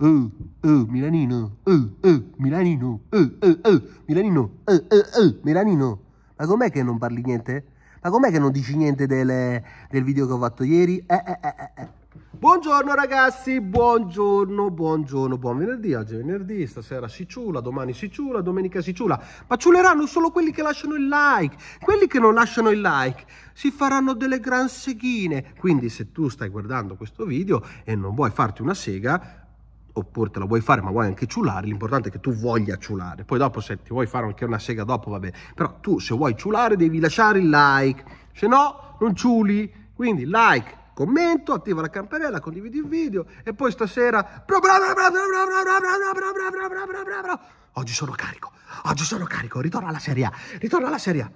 uh, uh, Milanino, uh, uh, Milanino, uh, uh, uh, Milanino, uh, uh, uh, Milanino. Ma com'è che non parli niente? Ma com'è che non dici niente delle, del video che ho fatto ieri? Eh, eh, eh, eh. eh. Buongiorno ragazzi, buongiorno, buongiorno, buon venerdì, oggi è venerdì, stasera si ciula, domani si ciula, domenica si ciula, ma ciuleranno solo quelli che lasciano il like, quelli che non lasciano il like si faranno delle gran seghine, quindi se tu stai guardando questo video e non vuoi farti una sega, oppure te la vuoi fare ma vuoi anche ciulare, l'importante è che tu voglia ciulare, poi dopo se ti vuoi fare anche una sega dopo va bene, però tu se vuoi ciulare devi lasciare il like, se no non ciuli, quindi like, commento, attiva la campanella, condividi il video e poi stasera... Oggi sono carico, oggi sono carico, ritorno alla Serie A, ritorno alla Serie A.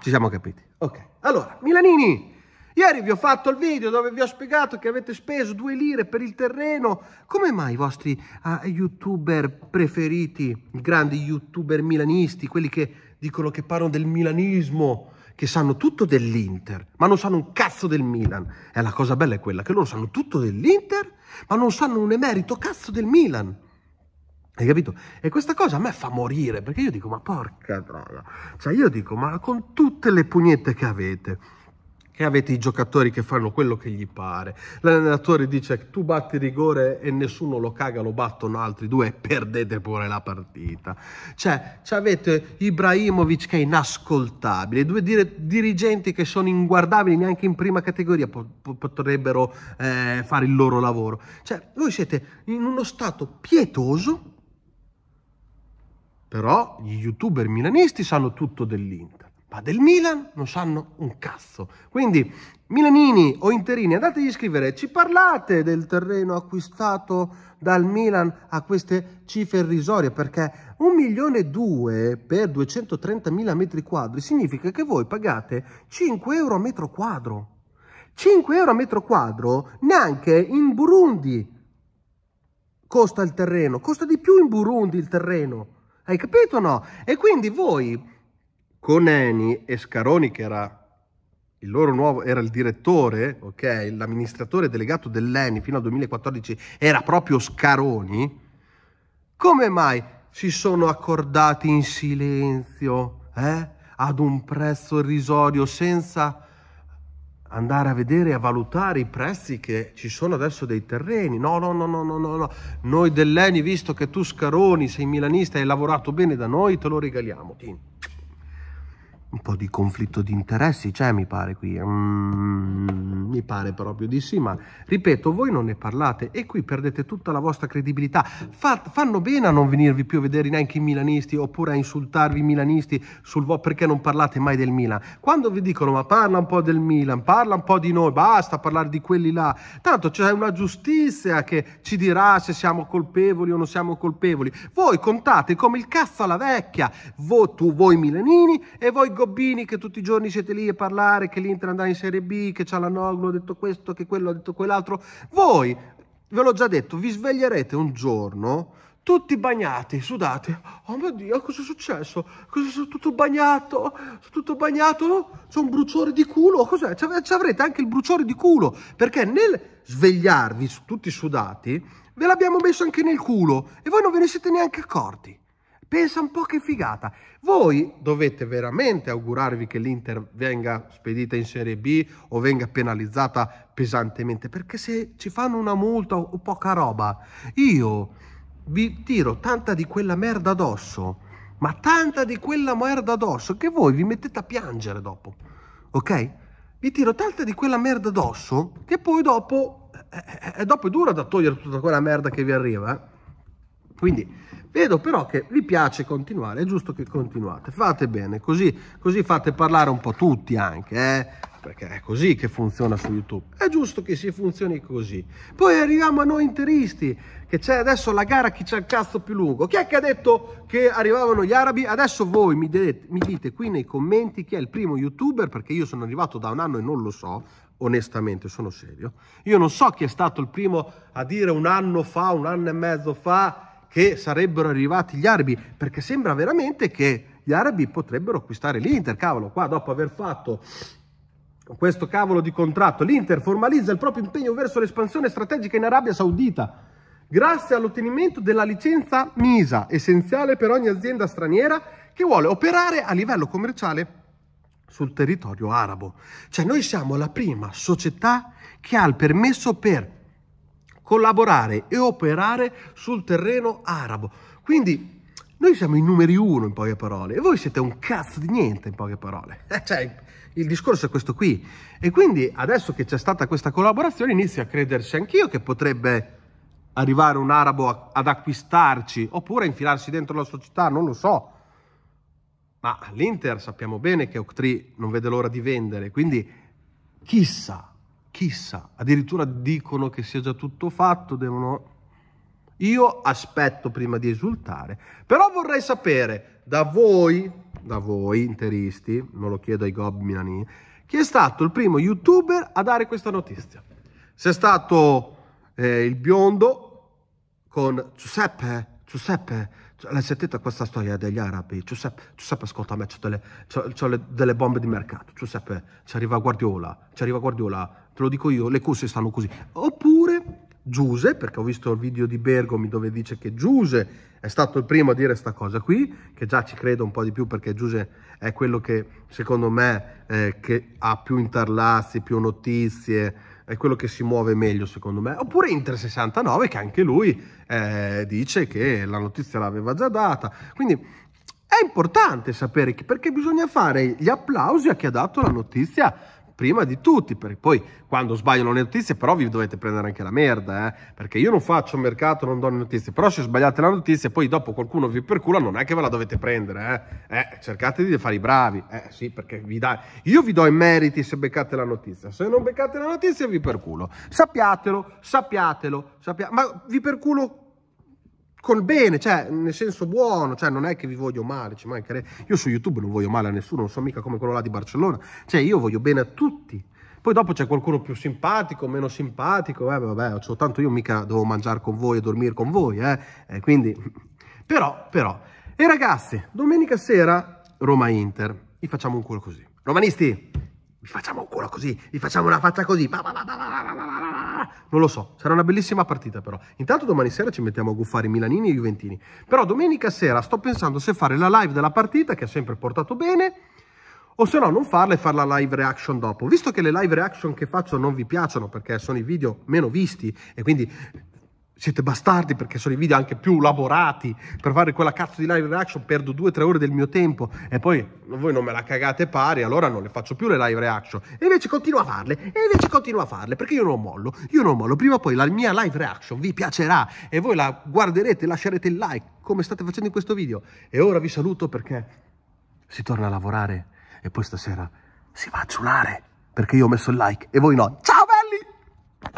Ci siamo capiti. Ok, allora, Milanini, Ieri vi ho fatto il video dove vi ho spiegato che avete speso due lire per il terreno. Come mai i vostri uh, youtuber preferiti, i grandi youtuber milanisti, quelli che dicono che parlano del milanismo, che sanno tutto dell'Inter, ma non sanno un cazzo del Milan? E la cosa bella è quella che loro sanno tutto dell'Inter, ma non sanno un emerito cazzo del Milan. Hai capito? E questa cosa a me fa morire, perché io dico, ma porca droga. Cioè, io dico, ma con tutte le pugnette che avete, che avete i giocatori che fanno quello che gli pare. L'allenatore dice tu batti rigore e nessuno lo caga, lo battono altri due e perdete pure la partita. Cioè, avete Ibrahimovic che è inascoltabile, due dir dirigenti che sono inguardabili neanche in prima categoria po potrebbero eh, fare il loro lavoro. Cioè, voi siete in uno stato pietoso, però gli youtuber milanisti sanno tutto dell'Inter ma del Milan non sanno un cazzo. Quindi, milanini o interini, andategli a scrivere, ci parlate del terreno acquistato dal Milan a queste cifre irrisorie, perché un milione e due per 230.000 metri quadri significa che voi pagate 5 euro a metro quadro. 5 euro a metro quadro neanche in Burundi costa il terreno, costa di più in Burundi il terreno. Hai capito o no? E quindi voi con Eni e Scaroni, che era il loro nuovo, era il direttore, okay? l'amministratore delegato dell'Eni fino al 2014, era proprio Scaroni, come mai si sono accordati in silenzio, eh? ad un prezzo irrisorio, senza andare a vedere e a valutare i prezzi che ci sono adesso dei terreni. No, no, no, no, no, no, no. Noi dell'Eni, visto che tu Scaroni sei milanista e hai lavorato bene da noi, te lo regaliamo. Tin un po' di conflitto di interessi c'è mi pare qui mm, mi pare proprio di sì ma ripeto voi non ne parlate e qui perdete tutta la vostra credibilità Fa, fanno bene a non venirvi più a vedere neanche i milanisti oppure a insultarvi i milanisti sul vo perché non parlate mai del Milan quando vi dicono ma parla un po' del Milan parla un po' di noi basta parlare di quelli là tanto c'è una giustizia che ci dirà se siamo colpevoli o non siamo colpevoli voi contate come il cazzo alla vecchia voi, tu, voi milanini e voi Gobbini che tutti i giorni siete lì a parlare che l'Inter andrà in Serie B, che Cialanoglu ha detto questo, che quello ha detto quell'altro. Voi, ve l'ho già detto, vi sveglierete un giorno tutti bagnati, sudati. Oh mio Dio, cosa è successo? Cosa sono tutto bagnato? Sono tutto bagnato? C'è un bruciore di culo? Cos'è? Ci avrete anche il bruciore di culo, perché nel svegliarvi tutti sudati, ve l'abbiamo messo anche nel culo e voi non ve ne siete neanche accorti. Pensa un po' che figata. Voi dovete veramente augurarvi che l'Inter venga spedita in Serie B o venga penalizzata pesantemente, perché se ci fanno una multa o poca roba, io vi tiro tanta di quella merda addosso, ma tanta di quella merda addosso che voi vi mettete a piangere dopo, ok? Vi tiro tanta di quella merda addosso che poi dopo, eh, eh, eh dopo è dura da togliere tutta quella merda che vi arriva, eh? Quindi vedo però che vi piace continuare, è giusto che continuate, fate bene, così, così fate parlare un po' tutti anche, eh? perché è così che funziona su YouTube, è giusto che si funzioni così. Poi arriviamo a noi interisti, che c'è adesso la gara chi c'è il cazzo più lungo. Chi è che ha detto che arrivavano gli arabi? Adesso voi mi, dite, mi dite qui nei commenti chi è il primo youtuber, perché io sono arrivato da un anno e non lo so, onestamente, sono serio. Io non so chi è stato il primo a dire un anno fa, un anno e mezzo fa, che sarebbero arrivati gli arabi, perché sembra veramente che gli arabi potrebbero acquistare l'Inter. Cavolo, qua dopo aver fatto questo cavolo di contratto, l'Inter formalizza il proprio impegno verso l'espansione strategica in Arabia Saudita grazie all'ottenimento della licenza MISA, essenziale per ogni azienda straniera che vuole operare a livello commerciale sul territorio arabo. Cioè noi siamo la prima società che ha il permesso per collaborare e operare sul terreno arabo. Quindi noi siamo i numeri uno in poche parole e voi siete un cazzo di niente in poche parole. Eh, cioè, il discorso è questo qui. E quindi adesso che c'è stata questa collaborazione inizio a credersi anch'io che potrebbe arrivare un arabo ad acquistarci oppure a infilarsi dentro la società, non lo so. Ma l'Inter sappiamo bene che Octree non vede l'ora di vendere, quindi chissà chissà, addirittura dicono che sia già tutto fatto, devono... Io aspetto prima di esultare, però vorrei sapere da voi, da voi interisti, non lo chiedo ai gob milanini, chi è stato il primo youtuber a dare questa notizia. Se è stato eh, il biondo con Giuseppe, Giuseppe, cioè, l'hai sentita questa storia degli arabi? Giuseppe, Giuseppe ascolta me, c'ho, delle, c'ho, c'ho le, delle, bombe di mercato. Giuseppe, ci arriva Guardiola, ci arriva Guardiola, te lo dico io, le cose stanno così. Oppure Giuse, perché ho visto il video di Bergomi dove dice che Giuse è stato il primo a dire questa cosa qui, che già ci credo un po' di più perché Giuse è quello che secondo me eh, che ha più interlassi, più notizie, è quello che si muove meglio secondo me. Oppure Inter69 che anche lui eh, dice che la notizia l'aveva già data. Quindi è importante sapere perché bisogna fare gli applausi a chi ha dato la notizia prima di tutti, perché poi quando sbagliano le notizie però vi dovete prendere anche la merda, eh? perché io non faccio mercato, non do le notizie, però se sbagliate la notizia e poi dopo qualcuno vi percula non è che ve la dovete prendere, eh? Eh, cercate di fare i bravi, eh, sì, perché vi dai... io vi do i meriti se beccate la notizia, se non beccate la notizia vi perculo, sappiatelo, sappiatelo, sappiatelo, ma vi perculo col bene, cioè nel senso buono, cioè non è che vi voglio male, ci mancherebbe. Io su YouTube non voglio male a nessuno, non sono mica come quello là di Barcellona, cioè io voglio bene a tutti. Poi dopo c'è qualcuno più simpatico, meno simpatico, eh, vabbè, tanto io mica devo mangiare con voi e dormire con voi, eh, eh quindi... Però, però... E ragazzi, domenica sera Roma-Inter, vi facciamo un culo così. Romanisti, vi facciamo un culo così, vi facciamo una faccia così, bah bah bah non lo so, sarà una bellissima partita però. Intanto domani sera ci mettiamo a guffare i milanini e i juventini. Però domenica sera sto pensando se fare la live della partita, che ha sempre portato bene, o se no non farla e fare la live reaction dopo. Visto che le live reaction che faccio non vi piacciono perché sono i video meno visti e quindi siete bastardi perché sono i video anche più lavorati per fare quella cazzo di live reaction. Perdo 2-3 ore del mio tempo e poi voi non me la cagate pari, allora non le faccio più le live reaction. E invece continuo a farle, e invece continuo a farle perché io non mollo. Io non mollo. Prima o poi la mia live reaction vi piacerà e voi la guarderete, lascerete il like come state facendo in questo video. E ora vi saluto perché si torna a lavorare e poi stasera si va a ciulare perché io ho messo il like e voi no. Ciao!